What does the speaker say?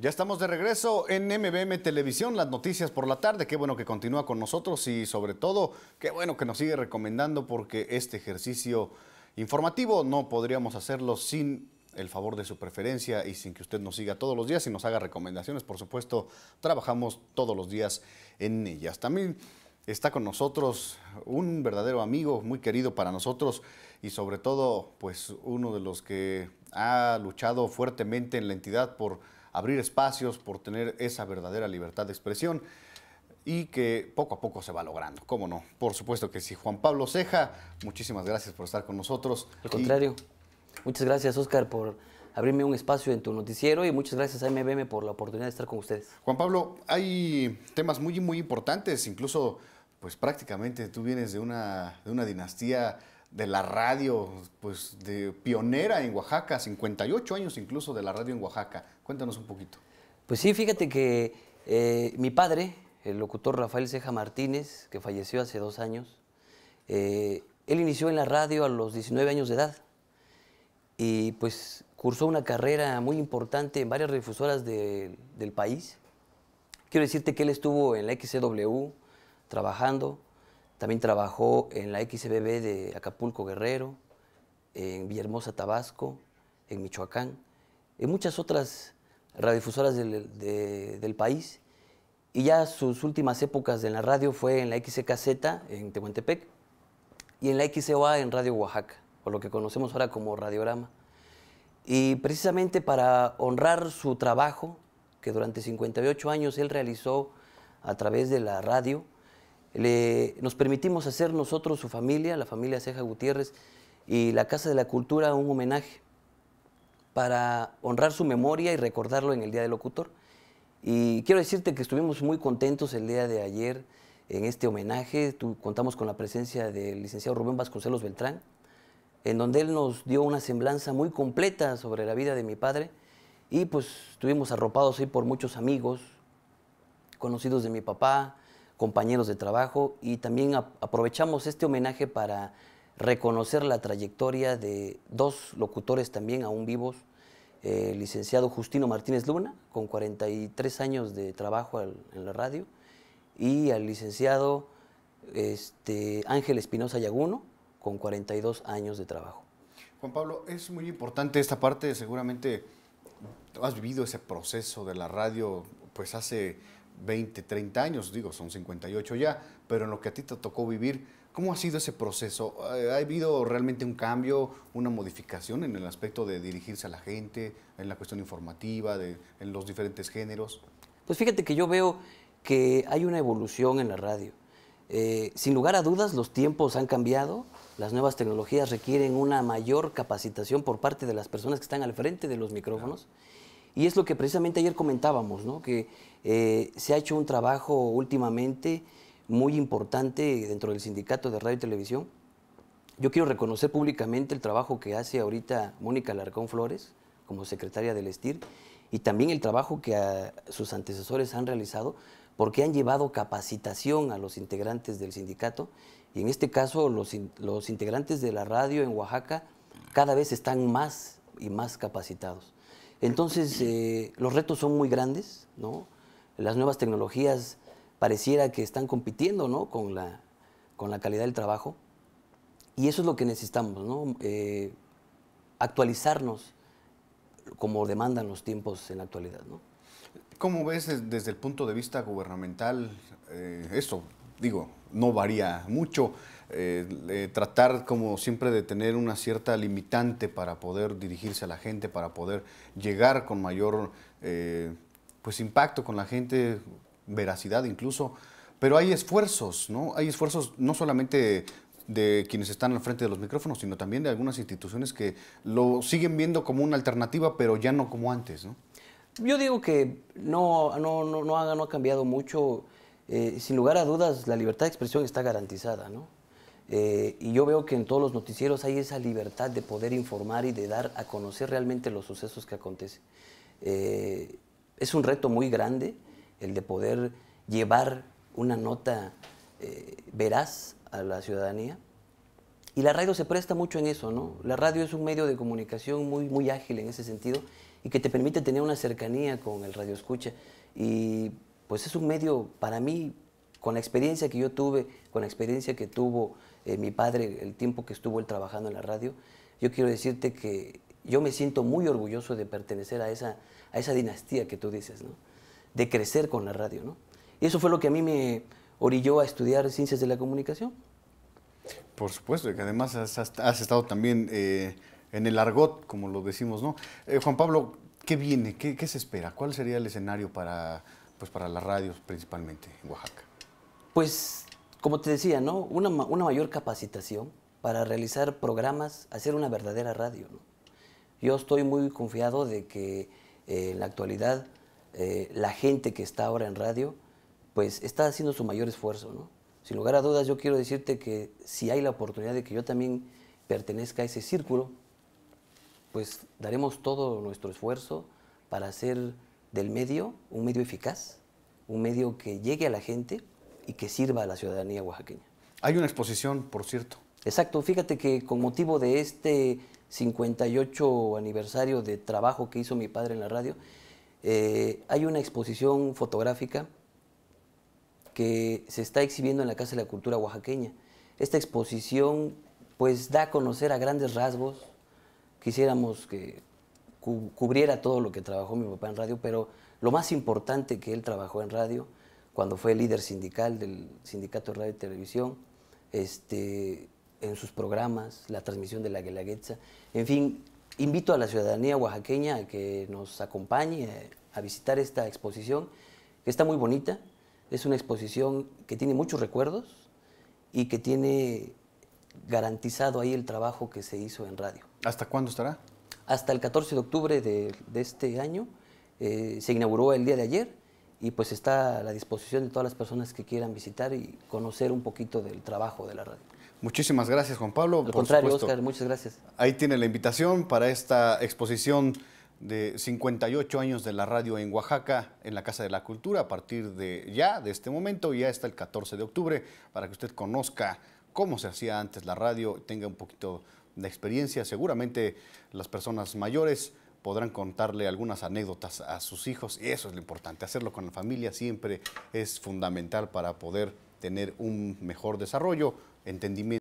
Ya estamos de regreso en MBM Televisión, las noticias por la tarde. Qué bueno que continúa con nosotros y sobre todo, qué bueno que nos sigue recomendando porque este ejercicio informativo no podríamos hacerlo sin el favor de su preferencia y sin que usted nos siga todos los días y nos haga recomendaciones. Por supuesto, trabajamos todos los días en ellas. También está con nosotros un verdadero amigo, muy querido para nosotros y sobre todo, pues uno de los que ha luchado fuertemente en la entidad por abrir espacios, por tener esa verdadera libertad de expresión y que poco a poco se va logrando. ¿Cómo no? Por supuesto que sí. Juan Pablo Ceja, muchísimas gracias por estar con nosotros. Al contrario, muchas gracias Oscar por abrirme un espacio en tu noticiero y muchas gracias a MBM por la oportunidad de estar con ustedes. Juan Pablo, hay temas muy, muy importantes, incluso pues prácticamente tú vienes de una, de una dinastía de la radio, pues de pionera en Oaxaca, 58 años incluso de la radio en Oaxaca. Cuéntanos un poquito. Pues sí, fíjate que eh, mi padre, el locutor Rafael Ceja Martínez, que falleció hace dos años, eh, él inició en la radio a los 19 años de edad y pues cursó una carrera muy importante en varias refusoras del país. Quiero decirte que él estuvo en la XCW trabajando, también trabajó en la XBB de Acapulco Guerrero, en Villahermosa Tabasco, en Michoacán, en muchas otras radiodifusoras del, país. Y ya sus últimas épocas en la radio fue en la XCKZ en Tehuantepec y en la XCOA en Radio Oaxaca, o lo que conocemos ahora como Radiorama. Y precisamente para honrar su trabajo, que durante 58 años él realizó a través de la radio, nos permitimos hacer nosotros, su familia, la familia Ceja Gutiérrez y la Casa de la Cultura, un homenaje para honrar su memoria y recordarlo en el Día del Locutor. Y quiero decirte que estuvimos muy contentos el día de ayer en este homenaje. contamos con la presencia del licenciado Rubén Vasconcelos Beltrán, en donde él nos dio una semblanza muy completa sobre la vida de mi padre. Y pues estuvimos arropados ahí por muchos amigos, conocidos de mi papá, compañeros de trabajo y también aprovechamos este homenaje para reconocer la trayectoria de dos locutores también aún vivos, el licenciado Justino Martínez Luna, con 43 años de trabajo en la radio, y al licenciado este, Ángel Espinosa Yaguno, con 42 años de trabajo. Juan Pablo, es muy importante esta parte, seguramente has vivido ese proceso de la radio, pues hace 20, 30 años, digo, son 58 ya, pero en lo que a ti te tocó vivir, ¿cómo ha sido ese proceso? ¿Ha habido realmente un cambio, una modificación en el aspecto de dirigirse a la gente, en la cuestión informativa, en los diferentes géneros? Pues fíjate que yo veo que hay una evolución en la radio. Eh, sin lugar a dudas, los tiempos han cambiado, las nuevas tecnologías requieren una mayor capacitación por parte de las personas que están al frente de los micrófonos. Y es lo que precisamente ayer comentábamos, que eh, se ha hecho un trabajo últimamente muy importante dentro del sindicato de radio y televisión. Yo quiero reconocer públicamente el trabajo que hace ahorita Mónica Larcón Flores como secretaria del ESTIR y también el trabajo que ah, sus antecesores han realizado porque han llevado capacitación a los integrantes del sindicato y en este caso los integrantes de la radio en Oaxaca cada vez están más y más capacitados. Entonces, eh, los retos son muy grandes, ¿no? Las nuevas tecnologías pareciera que están compitiendo, Con la, calidad del trabajo. Y eso es lo que necesitamos, ¿no? Eh, actualizarnos como demandan los tiempos en la actualidad, ¿Cómo ves desde el punto de vista gubernamental eh, esto? digo, no varía mucho. Eh, eh, tratar como siempre de tener una cierta limitante para poder dirigirse a la gente, para poder llegar con mayor eh, pues impacto con la gente, veracidad incluso. Pero hay esfuerzos, ¿no? Hay esfuerzos no solamente de quienes están al frente de los micrófonos, sino también de algunas instituciones que lo siguen viendo como una alternativa, pero ya no como antes, ¿no? Yo digo que no, no, no ha, no ha cambiado mucho. Eh, sin lugar a dudas, la libertad de expresión está garantizada, ¿no? Eh, y yo veo que en todos los noticieros hay esa libertad de poder informar y de dar a conocer realmente los sucesos que acontecen. Eh, es un reto muy grande el de poder llevar una nota veraz a la ciudadanía. Y la radio se presta mucho en eso, ¿no? La radio es un medio de comunicación muy, muy ágil en ese sentido y que te permite tener una cercanía con el radio escucha. Y pues es un medio para mí, con la experiencia que yo tuve, con la experiencia que tuvo eh, mi padre el tiempo que estuvo él trabajando en la radio, yo quiero decirte que yo me siento muy orgulloso de pertenecer a esa, a esa dinastía que tú dices, ¿no? de crecer con la radio. ¿no? Y eso fue lo que a mí me orilló a estudiar ciencias de la comunicación. Por supuesto, que además has, estado también eh, en el argot, como lo decimos, ¿no? Eh, Juan Pablo, ¿qué viene? ¿Qué, ¿Qué se espera? ¿Cuál sería el escenario para pues para las radios principalmente en Oaxaca? Pues, como te decía, ¿no? Una, mayor capacitación para realizar programas, hacer una verdadera radio. Yo estoy muy confiado de que eh, en la actualidad eh, la gente que está ahora en radio, pues está haciendo su mayor esfuerzo, Sin lugar a dudas, yo quiero decirte que si hay la oportunidad de que yo también pertenezca a ese círculo, pues daremos todo nuestro esfuerzo para hacer del medio, un medio eficaz, un medio que llegue a la gente y que sirva a la ciudadanía oaxaqueña. Hay una exposición, por cierto. Exacto, fíjate que con motivo de este 58 aniversario de trabajo que hizo mi padre en la radio, eh, hay una exposición fotográfica que se está exhibiendo en la Casa de la Cultura Oaxaqueña. Esta exposición pues da a conocer a grandes rasgos, quisiéramos que cubriera todo lo que trabajó mi papá en radio, pero lo más importante que él trabajó en radio, cuando fue líder sindical del Sindicato de Radio y Televisión, este, en sus programas, la transmisión de la Guelaguetza, en fin, invito a la ciudadanía oaxaqueña a que nos acompañe a visitar esta exposición, que está muy bonita, es una exposición que tiene muchos recuerdos y que tiene garantizado ahí el trabajo que se hizo en radio. ¿Hasta cuándo estará? hasta el 14 de octubre de, este año. Eh, se inauguró el día de ayer y pues está a la disposición de todas las personas que quieran visitar y conocer un poquito del trabajo de la radio. Muchísimas gracias, Juan Pablo. Al contrario, muchas gracias. Ahí tiene la invitación para esta exposición de 58 años de la radio en Oaxaca, en la Casa de la Cultura, a partir de ya, de este momento, ya está el 14 de octubre, para que usted conozca cómo se hacía antes la radio, tenga un poquito la experiencia, seguramente las personas mayores podrán contarle algunas anécdotas a sus hijos y eso es lo importante, hacerlo con la familia siempre es fundamental para poder tener un mejor desarrollo, entendimiento.